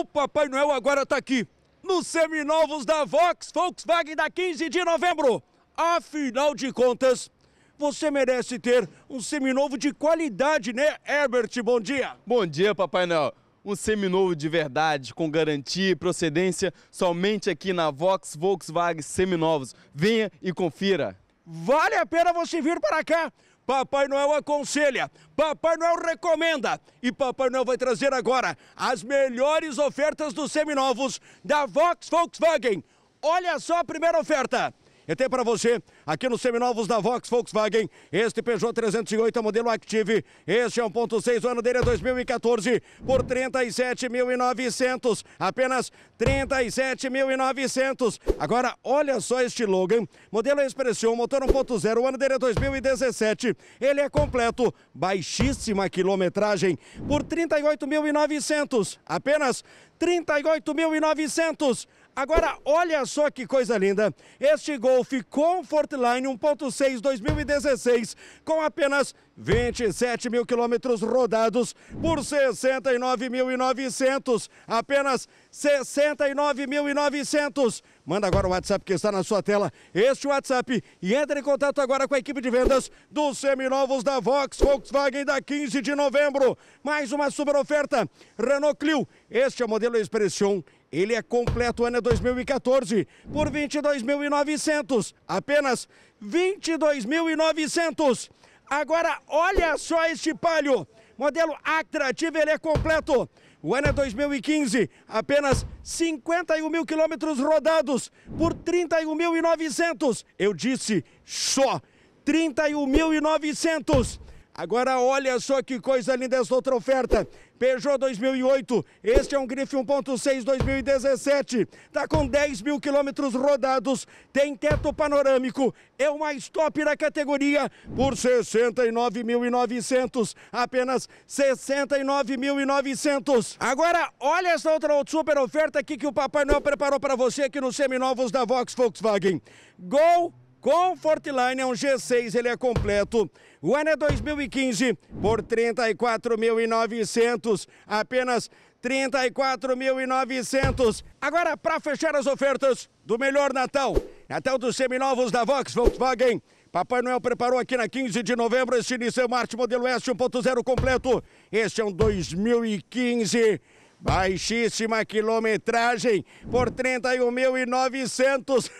O Papai Noel agora está aqui, nos seminovos da Vox Volkswagen da 15 de novembro. Afinal de contas, você merece ter um seminovo de qualidade, né, Herbert? Bom dia. Bom dia, Papai Noel. Um seminovo de verdade, com garantia e procedência, somente aqui na Vox Volkswagen Seminovos. Venha e confira. Vale a pena você vir para cá. Papai Noel aconselha, Papai Noel recomenda e Papai Noel vai trazer agora as melhores ofertas dos seminovos da Vox Volkswagen. Olha só a primeira oferta. E tem para você, aqui nos seminovos da Vox Volkswagen, este Peugeot 308 é modelo Active. Este é 1.6, o ano dele é 2014, por 37.900. Apenas 37.900. Agora, olha só este Logan. Modelo Expression, motor 1.0, o ano dele é 2017. Ele é completo, baixíssima quilometragem, por 38.900. Apenas 38.900. Agora, olha só que coisa linda. Este Golf Comfortline 1.6 2016, com apenas 27 mil quilômetros rodados por 69.900. Apenas 69.900. Manda agora o WhatsApp que está na sua tela, este WhatsApp, e entre em contato agora com a equipe de vendas dos seminovos da Vox Volkswagen da 15 de novembro. Mais uma super oferta. Renault Clio, este é o modelo Expression ele é completo ano 2014 por 22.900, apenas 22.900. Agora olha só este Palio, modelo atrativo, ele é completo. O ano é 2015, apenas 51 mil quilômetros rodados por 31.900. Eu disse só 31.900. Agora olha só que coisa linda essa outra oferta. Peugeot 2008, este é um grife 1.6 2017, tá com 10 mil quilômetros rodados, tem teto panorâmico, é o mais top da categoria por 69.900, apenas 69.900. Agora olha essa outra super oferta aqui que o Papai Noel preparou para você aqui nos seminovos da Vox Volkswagen. Gol com Fortline é um G6, ele é completo. O ano é 2015 por 34.900, apenas 34.900. Agora, para fechar as ofertas do melhor Natal, Natal dos seminovos da Vox Volkswagen. Papai Noel preparou aqui na 15 de novembro este Nissan Marte Modelo S 1.0 completo. Este é um 2015 Baixíssima quilometragem por 31.900.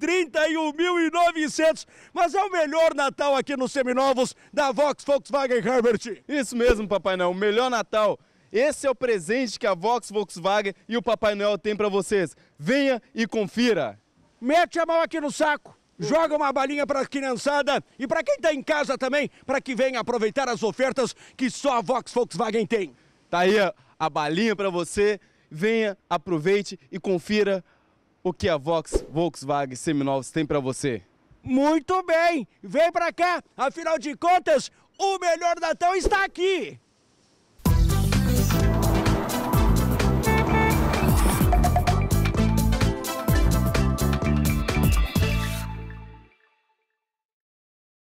31.900. Mas é o melhor Natal aqui nos Seminovos da Vox Volkswagen Herbert. Isso mesmo, Papai Noel, o melhor Natal. Esse é o presente que a Vox Volkswagen e o Papai Noel têm para vocês. Venha e confira. Mete a mão aqui no saco. Joga uma balinha para a criançada e para quem está em casa também, para que venha aproveitar as ofertas que só a Vox Volkswagen tem. Tá aí a balinha para você. Venha, aproveite e confira o que a Vox Volkswagen Seminovos tem para você. Muito bem, vem para cá. Afinal de contas, o melhor Natal está aqui.